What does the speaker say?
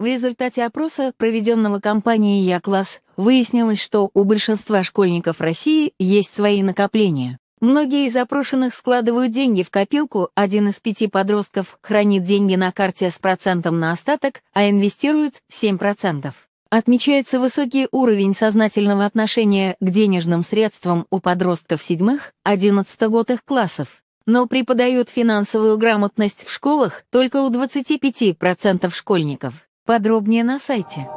В результате опроса, проведенного компанией «Я-класс», выяснилось, что у большинства школьников России есть свои накопления. Многие из опрошенных складывают деньги в копилку, один из пяти подростков хранит деньги на карте с процентом на остаток, а инвестирует 7%. Отмечается высокий уровень сознательного отношения к денежным средствам у подростков седьмых, 11 классов. Но преподают финансовую грамотность в школах только у 25% школьников. Подробнее на сайте.